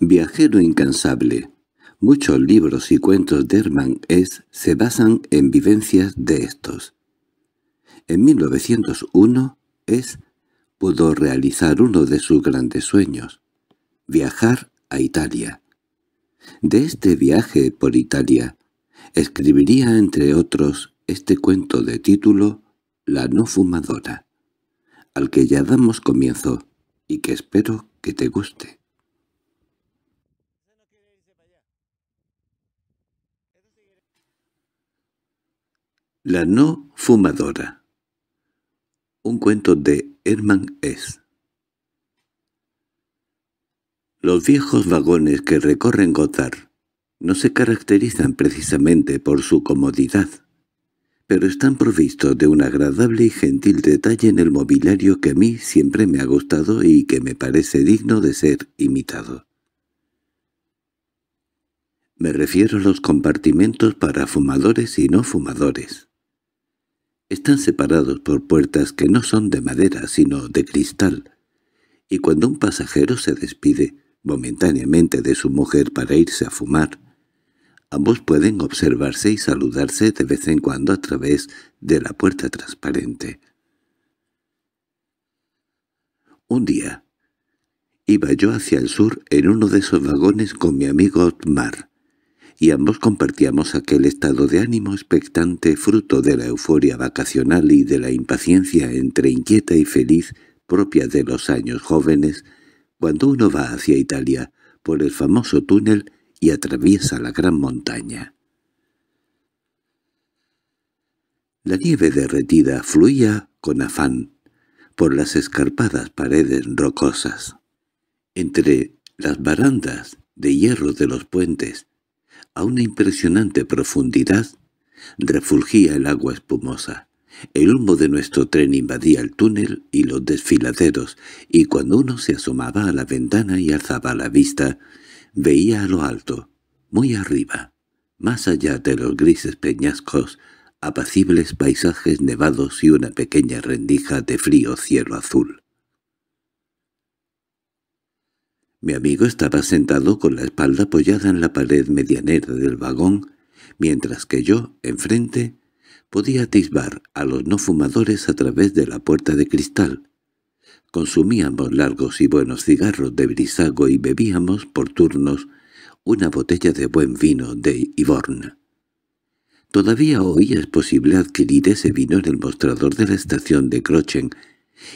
Viajero incansable. Muchos libros y cuentos de Herman S. se basan en vivencias de estos. En 1901, S. pudo realizar uno de sus grandes sueños, viajar a Italia. De este viaje por Italia, escribiría entre otros este cuento de título La no fumadora, al que ya damos comienzo y que espero que te guste. La no fumadora Un cuento de Herman S. Los viejos vagones que recorren Gotar no se caracterizan precisamente por su comodidad, pero están provistos de un agradable y gentil detalle en el mobiliario que a mí siempre me ha gustado y que me parece digno de ser imitado. Me refiero a los compartimentos para fumadores y no fumadores. Están separados por puertas que no son de madera sino de cristal, y cuando un pasajero se despide momentáneamente de su mujer para irse a fumar, ambos pueden observarse y saludarse de vez en cuando a través de la puerta transparente. Un día, iba yo hacia el sur en uno de esos vagones con mi amigo Otmar, y ambos compartíamos aquel estado de ánimo expectante fruto de la euforia vacacional y de la impaciencia entre inquieta y feliz propia de los años jóvenes cuando uno va hacia Italia por el famoso túnel y atraviesa la gran montaña. La nieve derretida fluía con afán por las escarpadas paredes rocosas. Entre las barandas de hierro de los puentes a una impresionante profundidad refulgía el agua espumosa. El humo de nuestro tren invadía el túnel y los desfiladeros, y cuando uno se asomaba a la ventana y alzaba la vista, veía a lo alto, muy arriba, más allá de los grises peñascos, apacibles paisajes nevados y una pequeña rendija de frío cielo azul. Mi amigo estaba sentado con la espalda apoyada en la pared medianera del vagón, mientras que yo, enfrente, podía atisbar a los no fumadores a través de la puerta de cristal. Consumíamos largos y buenos cigarros de brisago y bebíamos, por turnos, una botella de buen vino de Ivorna. Todavía hoy es posible adquirir ese vino en el mostrador de la estación de Crochen,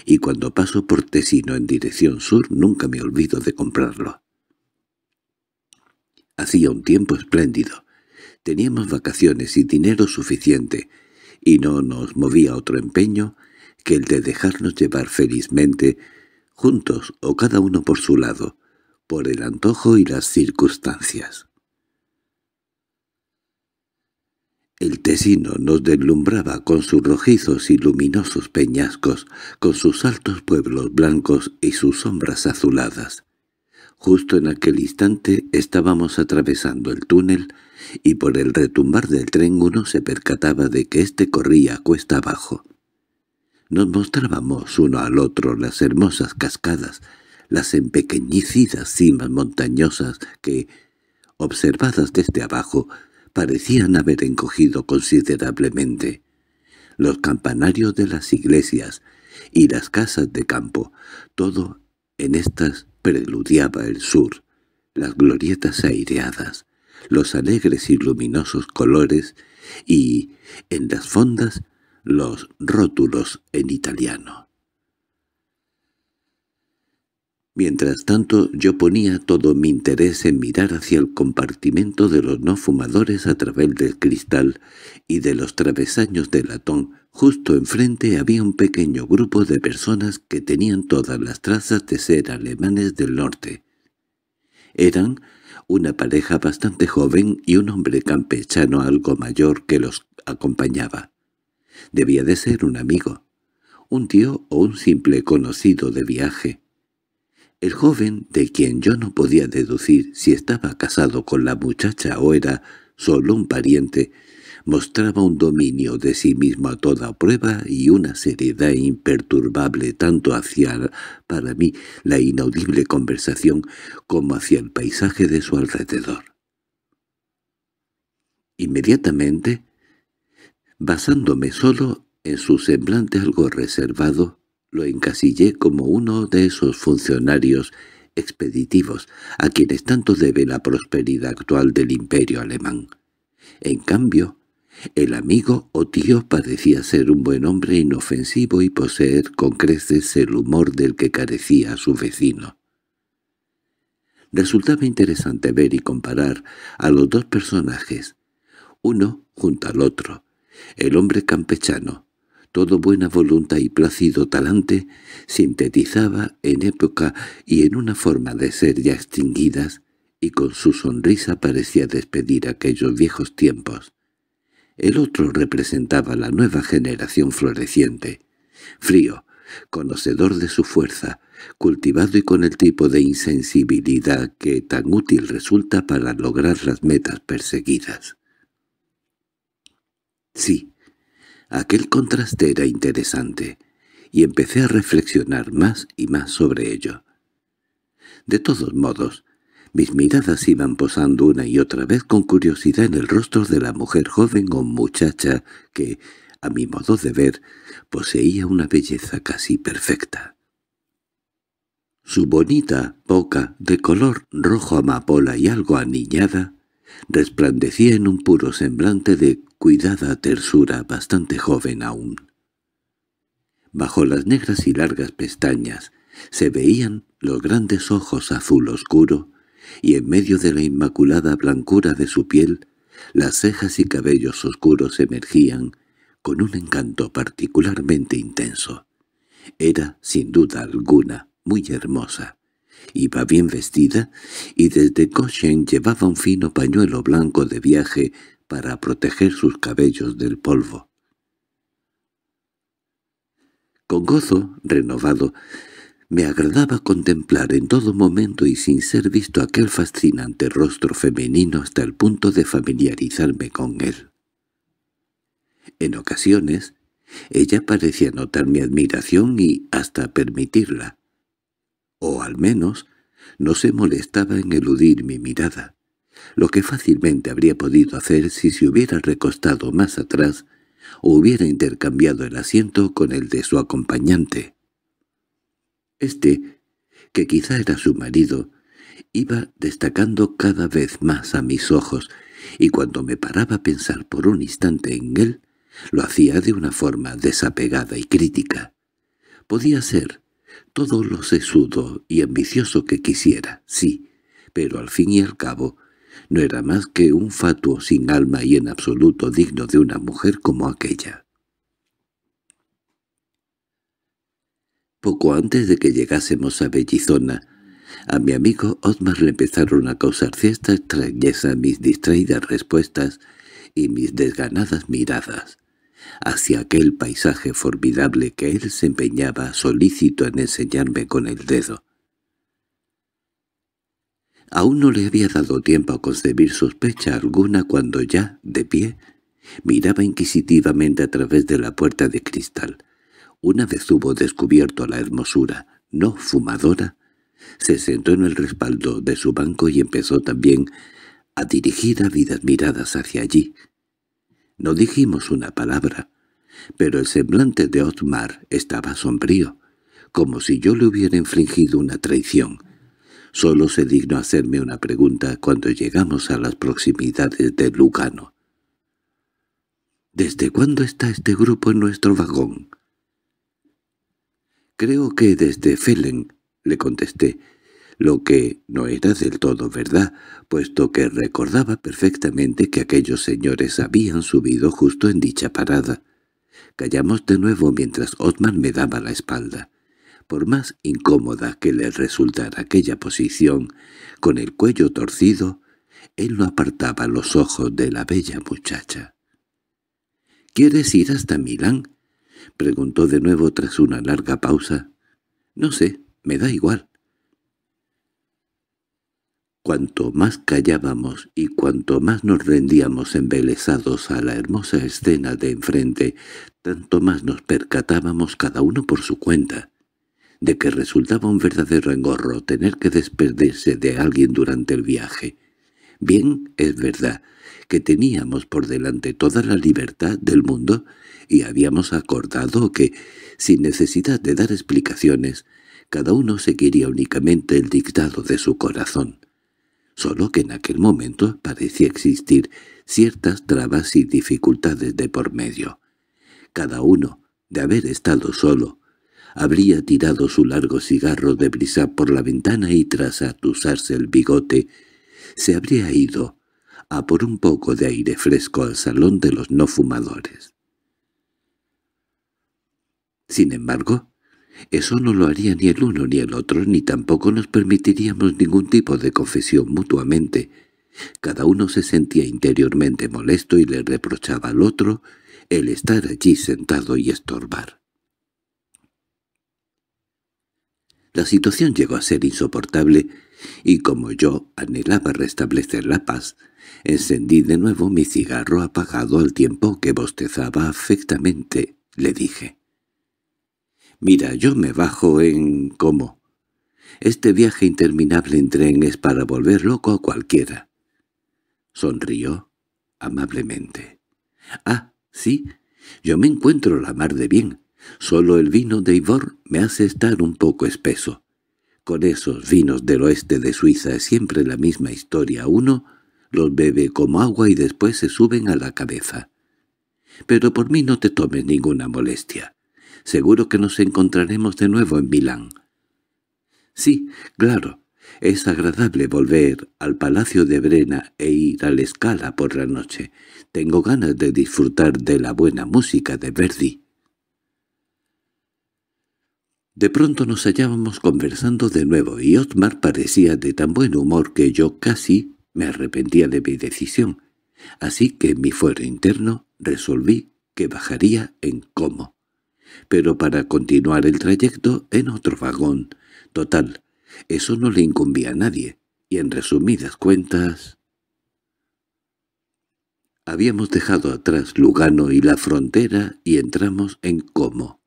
y cuando paso por Tesino en dirección sur nunca me olvido de comprarlo. Hacía un tiempo espléndido. Teníamos vacaciones y dinero suficiente, y no nos movía otro empeño que el de dejarnos llevar felizmente, juntos o cada uno por su lado, por el antojo y las circunstancias. El Tesino nos deslumbraba con sus rojizos y luminosos peñascos, con sus altos pueblos blancos y sus sombras azuladas. Justo en aquel instante estábamos atravesando el túnel y por el retumbar del tren uno se percataba de que éste corría cuesta abajo. Nos mostrábamos uno al otro las hermosas cascadas, las empequeñecidas cimas montañosas que, observadas desde abajo, parecían haber encogido considerablemente. Los campanarios de las iglesias y las casas de campo, todo en estas preludiaba el sur, las glorietas aireadas, los alegres y luminosos colores y, en las fondas, los rótulos en italiano. Mientras tanto yo ponía todo mi interés en mirar hacia el compartimento de los no fumadores a través del cristal y de los travesaños de latón. Justo enfrente había un pequeño grupo de personas que tenían todas las trazas de ser alemanes del norte. Eran una pareja bastante joven y un hombre campechano algo mayor que los acompañaba. Debía de ser un amigo, un tío o un simple conocido de viaje. El joven, de quien yo no podía deducir si estaba casado con la muchacha o era solo un pariente, mostraba un dominio de sí mismo a toda prueba y una seriedad imperturbable tanto hacia para mí la inaudible conversación como hacia el paisaje de su alrededor. Inmediatamente, basándome solo en su semblante algo reservado, lo encasillé como uno de esos funcionarios expeditivos a quienes tanto debe la prosperidad actual del imperio alemán. En cambio, el amigo o tío parecía ser un buen hombre inofensivo y poseer con creces el humor del que carecía su vecino. Resultaba interesante ver y comparar a los dos personajes, uno junto al otro, el hombre campechano, todo buena voluntad y plácido talante, sintetizaba en época y en una forma de ser ya extinguidas, y con su sonrisa parecía despedir aquellos viejos tiempos. El otro representaba la nueva generación floreciente, frío, conocedor de su fuerza, cultivado y con el tipo de insensibilidad que tan útil resulta para lograr las metas perseguidas. Sí, Aquel contraste era interesante, y empecé a reflexionar más y más sobre ello. De todos modos, mis miradas iban posando una y otra vez con curiosidad en el rostro de la mujer joven o muchacha que, a mi modo de ver, poseía una belleza casi perfecta. Su bonita boca, de color rojo amapola y algo aniñada, resplandecía en un puro semblante de cuidada tersura bastante joven aún. Bajo las negras y largas pestañas se veían los grandes ojos azul oscuro, y en medio de la inmaculada blancura de su piel, las cejas y cabellos oscuros emergían con un encanto particularmente intenso. Era, sin duda alguna, muy hermosa. Iba bien vestida y desde Goshen llevaba un fino pañuelo blanco de viaje para proteger sus cabellos del polvo. Con gozo renovado, me agradaba contemplar en todo momento y sin ser visto aquel fascinante rostro femenino hasta el punto de familiarizarme con él. En ocasiones, ella parecía notar mi admiración y hasta permitirla, o al menos no se molestaba en eludir mi mirada, lo que fácilmente habría podido hacer si se hubiera recostado más atrás o hubiera intercambiado el asiento con el de su acompañante. Este, que quizá era su marido, iba destacando cada vez más a mis ojos, y cuando me paraba a pensar por un instante en él, lo hacía de una forma desapegada y crítica. Podía ser, todo lo sesudo y ambicioso que quisiera, sí, pero al fin y al cabo no era más que un fatuo sin alma y en absoluto digno de una mujer como aquella. Poco antes de que llegásemos a Bellizona, a mi amigo Osmar le empezaron a causar cierta extrañeza mis distraídas respuestas y mis desganadas miradas hacia aquel paisaje formidable que él se empeñaba solícito en enseñarme con el dedo. Aún no le había dado tiempo a concebir sospecha alguna cuando ya, de pie, miraba inquisitivamente a través de la puerta de cristal. Una vez hubo descubierto la hermosura, no fumadora, se sentó en el respaldo de su banco y empezó también a dirigir ávidas miradas hacia allí, no dijimos una palabra, pero el semblante de Otmar estaba sombrío, como si yo le hubiera infringido una traición. Solo se dignó hacerme una pregunta cuando llegamos a las proximidades de Lugano. —¿Desde cuándo está este grupo en nuestro vagón? —Creo que desde Felen —le contesté—, lo que no era del todo verdad, puesto que recordaba perfectamente que aquellos señores habían subido justo en dicha parada. Callamos de nuevo mientras Osman me daba la espalda. Por más incómoda que le resultara aquella posición, con el cuello torcido, él no apartaba los ojos de la bella muchacha. —¿Quieres ir hasta Milán? —preguntó de nuevo tras una larga pausa. —No sé, me da igual Cuanto más callábamos y cuanto más nos rendíamos embelesados a la hermosa escena de enfrente, tanto más nos percatábamos cada uno por su cuenta de que resultaba un verdadero engorro tener que despedirse de alguien durante el viaje. Bien, es verdad, que teníamos por delante toda la libertad del mundo y habíamos acordado que, sin necesidad de dar explicaciones, cada uno seguiría únicamente el dictado de su corazón solo que en aquel momento parecía existir ciertas trabas y dificultades de por medio. Cada uno, de haber estado solo, habría tirado su largo cigarro de brisa por la ventana y tras atusarse el bigote, se habría ido a por un poco de aire fresco al salón de los no fumadores. Sin embargo, eso no lo haría ni el uno ni el otro, ni tampoco nos permitiríamos ningún tipo de confesión mutuamente. Cada uno se sentía interiormente molesto y le reprochaba al otro el estar allí sentado y estorbar. La situación llegó a ser insoportable, y como yo anhelaba restablecer la paz, encendí de nuevo mi cigarro apagado al tiempo que bostezaba afectamente, le dije. Mira, yo me bajo en... ¿Cómo? Este viaje interminable en tren es para volver loco a cualquiera. Sonrió amablemente. Ah, sí, yo me encuentro la mar de bien. Solo el vino de Ivor me hace estar un poco espeso. Con esos vinos del oeste de Suiza es siempre la misma historia. Uno los bebe como agua y después se suben a la cabeza. Pero por mí no te tomes ninguna molestia. Seguro que nos encontraremos de nuevo en Milán. Sí, claro, es agradable volver al Palacio de Brena e ir a la escala por la noche. Tengo ganas de disfrutar de la buena música de Verdi. De pronto nos hallábamos conversando de nuevo y Otmar parecía de tan buen humor que yo casi me arrepentía de mi decisión. Así que en mi fuero interno resolví que bajaría en cómo pero para continuar el trayecto en otro vagón. Total, eso no le incumbía a nadie, y en resumidas cuentas... Habíamos dejado atrás Lugano y la frontera y entramos en Como.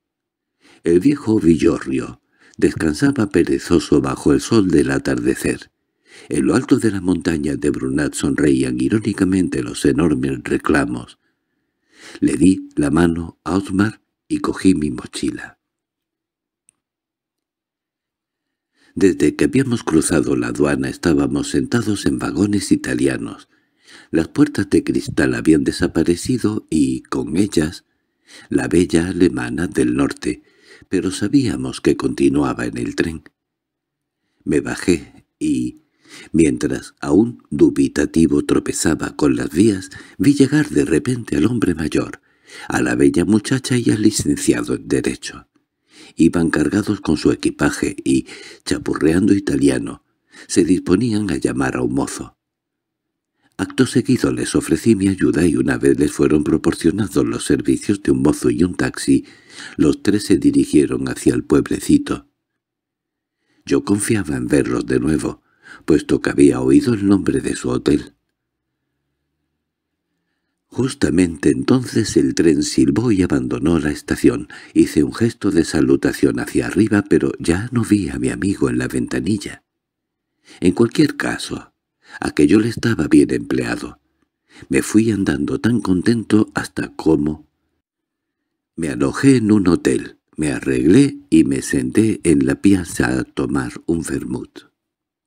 El viejo Villorrio descansaba perezoso bajo el sol del atardecer. En lo alto de la montaña de Brunat sonreían irónicamente los enormes reclamos. Le di la mano a Osmar y cogí mi mochila. Desde que habíamos cruzado la aduana estábamos sentados en vagones italianos. Las puertas de cristal habían desaparecido y, con ellas, la bella alemana del norte, pero sabíamos que continuaba en el tren. Me bajé y, mientras aún dubitativo tropezaba con las vías, vi llegar de repente al hombre mayor, a la bella muchacha y al licenciado en Derecho. Iban cargados con su equipaje y, chapurreando italiano, se disponían a llamar a un mozo. Acto seguido les ofrecí mi ayuda y una vez les fueron proporcionados los servicios de un mozo y un taxi, los tres se dirigieron hacia el pueblecito. Yo confiaba en verlos de nuevo, puesto que había oído el nombre de su hotel. Justamente entonces el tren silbó y abandonó la estación. Hice un gesto de salutación hacia arriba, pero ya no vi a mi amigo en la ventanilla. En cualquier caso, aquello le estaba bien empleado. Me fui andando tan contento hasta como... Me alojé en un hotel, me arreglé y me senté en la piazza a tomar un vermut.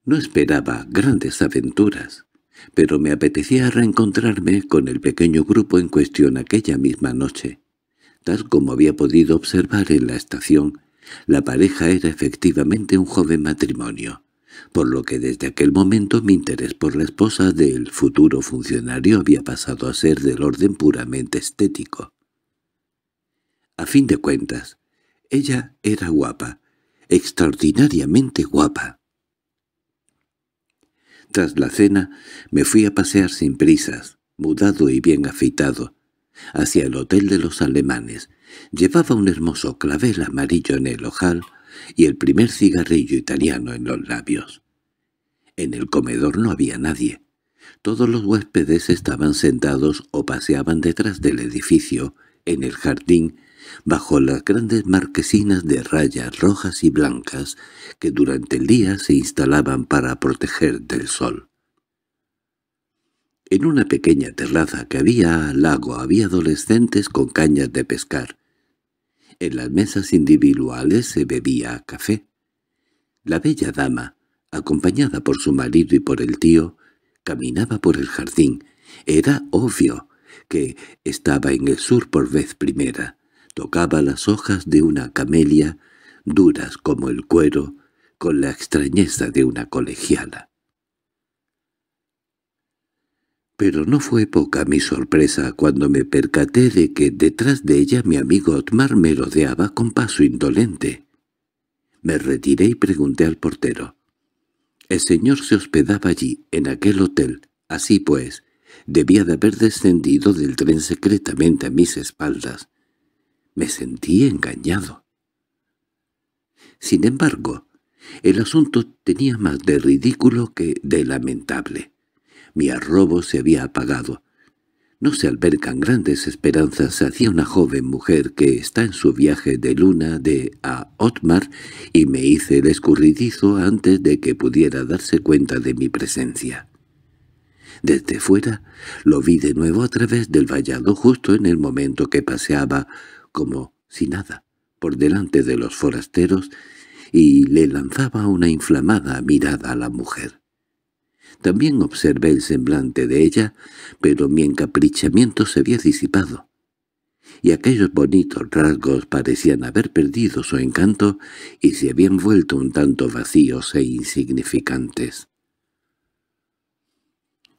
No esperaba grandes aventuras pero me apetecía reencontrarme con el pequeño grupo en cuestión aquella misma noche. Tal como había podido observar en la estación, la pareja era efectivamente un joven matrimonio, por lo que desde aquel momento mi interés por la esposa del futuro funcionario había pasado a ser del orden puramente estético. A fin de cuentas, ella era guapa, extraordinariamente guapa. Tras la cena me fui a pasear sin prisas, mudado y bien afeitado, hacia el hotel de los alemanes. Llevaba un hermoso clavel amarillo en el ojal y el primer cigarrillo italiano en los labios. En el comedor no había nadie. Todos los huéspedes estaban sentados o paseaban detrás del edificio, en el jardín, bajo las grandes marquesinas de rayas rojas y blancas que durante el día se instalaban para proteger del sol. En una pequeña terraza que había al lago había adolescentes con cañas de pescar. En las mesas individuales se bebía café. La bella dama, acompañada por su marido y por el tío, caminaba por el jardín. Era obvio que estaba en el sur por vez primera. Tocaba las hojas de una camelia, duras como el cuero, con la extrañeza de una colegiala. Pero no fue poca mi sorpresa cuando me percaté de que detrás de ella mi amigo Otmar me rodeaba con paso indolente. Me retiré y pregunté al portero. El señor se hospedaba allí, en aquel hotel. Así pues, debía de haber descendido del tren secretamente a mis espaldas. Me sentí engañado. Sin embargo, el asunto tenía más de ridículo que de lamentable. Mi arrobo se había apagado. No se albergan grandes esperanzas hacia una joven mujer que está en su viaje de luna de a Otmar y me hice el escurridizo antes de que pudiera darse cuenta de mi presencia. Desde fuera lo vi de nuevo a través del vallado justo en el momento que paseaba como si nada, por delante de los forasteros, y le lanzaba una inflamada mirada a la mujer. También observé el semblante de ella, pero mi encaprichamiento se había disipado, y aquellos bonitos rasgos parecían haber perdido su encanto y se habían vuelto un tanto vacíos e insignificantes.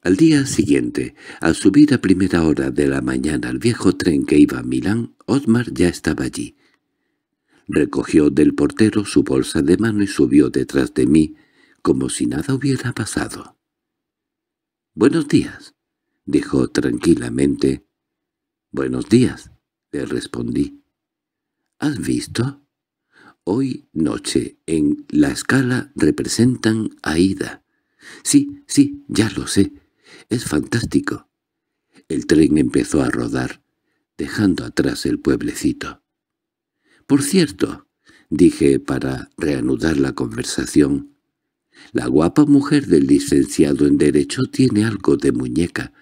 Al día siguiente, al subir a primera hora de la mañana al viejo tren que iba a Milán, Osmar ya estaba allí. Recogió del portero su bolsa de mano y subió detrás de mí, como si nada hubiera pasado. «Buenos días», dijo tranquilamente. «Buenos días», le respondí. «¿Has visto? Hoy noche en la escala representan a Ida. Sí, sí, ya lo sé». Es fantástico. El tren empezó a rodar, dejando atrás el pueblecito. —Por cierto —dije para reanudar la conversación—, la guapa mujer del licenciado en Derecho tiene algo de muñeca.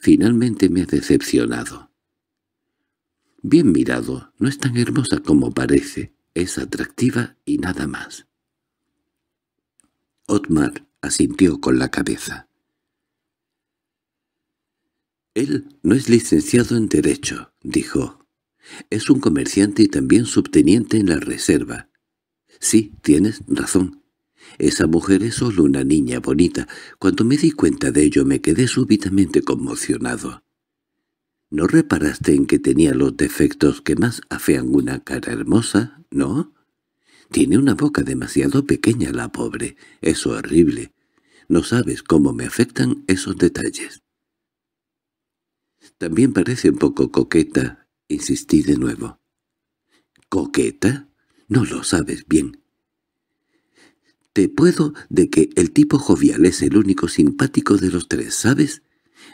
Finalmente me ha decepcionado. Bien mirado, no es tan hermosa como parece. Es atractiva y nada más. Otmar asintió con la cabeza. —Él no es licenciado en Derecho —dijo. —Es un comerciante y también subteniente en la reserva. —Sí, tienes razón. Esa mujer es solo una niña bonita. Cuando me di cuenta de ello me quedé súbitamente conmocionado. ¿No reparaste en que tenía los defectos que más afean una cara hermosa, no? Tiene una boca demasiado pequeña la pobre. Es horrible. No sabes cómo me afectan esos detalles. También parece un poco coqueta, insistí de nuevo. —¿Coqueta? No lo sabes bien. —Te puedo de que el tipo jovial es el único simpático de los tres, ¿sabes?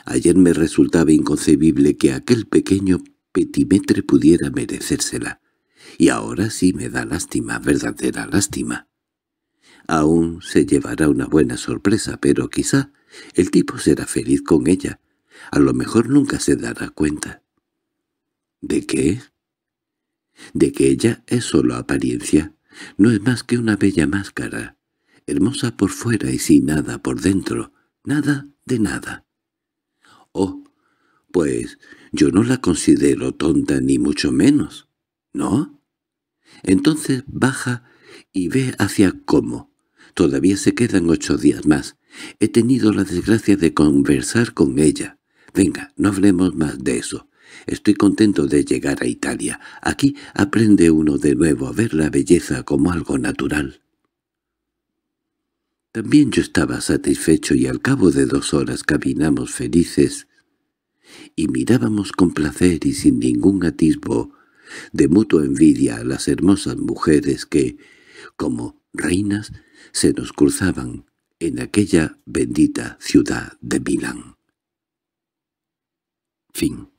Ayer me resultaba inconcebible que aquel pequeño petimetre pudiera merecérsela. Y ahora sí me da lástima, verdadera lástima. Aún se llevará una buena sorpresa, pero quizá el tipo será feliz con ella, a lo mejor nunca se dará cuenta. ¿De qué? De que ella es solo apariencia, no es más que una bella máscara, hermosa por fuera y sin nada por dentro, nada de nada. Oh, pues yo no la considero tonta ni mucho menos, ¿no? Entonces baja y ve hacia cómo. Todavía se quedan ocho días más. He tenido la desgracia de conversar con ella. Venga, no hablemos más de eso. Estoy contento de llegar a Italia. Aquí aprende uno de nuevo a ver la belleza como algo natural. También yo estaba satisfecho y al cabo de dos horas caminamos felices y mirábamos con placer y sin ningún atisbo de mutua envidia a las hermosas mujeres que, como reinas, se nos cruzaban en aquella bendita ciudad de Milán. fing.